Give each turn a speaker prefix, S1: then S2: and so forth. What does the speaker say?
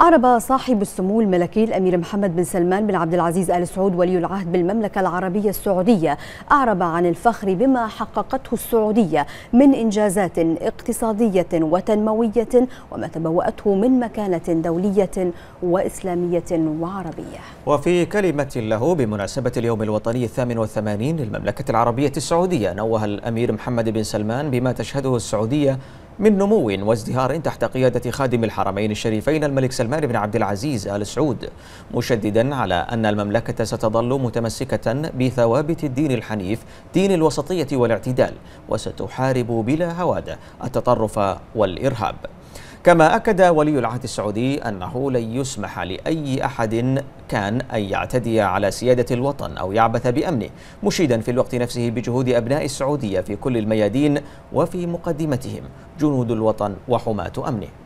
S1: أعرب صاحب السمو الملكي الأمير محمد بن سلمان بن عبد العزيز آل سعود ولي العهد بالمملكة العربية السعودية أعرب عن الفخر بما حققته السعودية من إنجازات اقتصادية وتنموية وما تبوأته من مكانة دولية وإسلامية وعربية
S2: وفي كلمة له بمناسبة اليوم الوطني الثامن والثمانين للمملكة العربية السعودية نوه الأمير محمد بن سلمان بما تشهده السعودية من نمو وازدهار تحت قيادة خادم الحرمين الشريفين الملك سلمان بن عبد العزيز آل سعود مشددا على أن المملكة ستظل متمسكة بثوابت الدين الحنيف دين الوسطية والاعتدال وستحارب بلا هوادة التطرف والإرهاب كما أكد ولي العهد السعودي أنه لن يسمح لأي أحد كان أن يعتدي على سيادة الوطن أو يعبث بأمنه مشيدا في الوقت نفسه بجهود أبناء السعودية في كل الميادين وفي مقدمتهم جنود الوطن وحماة أمنه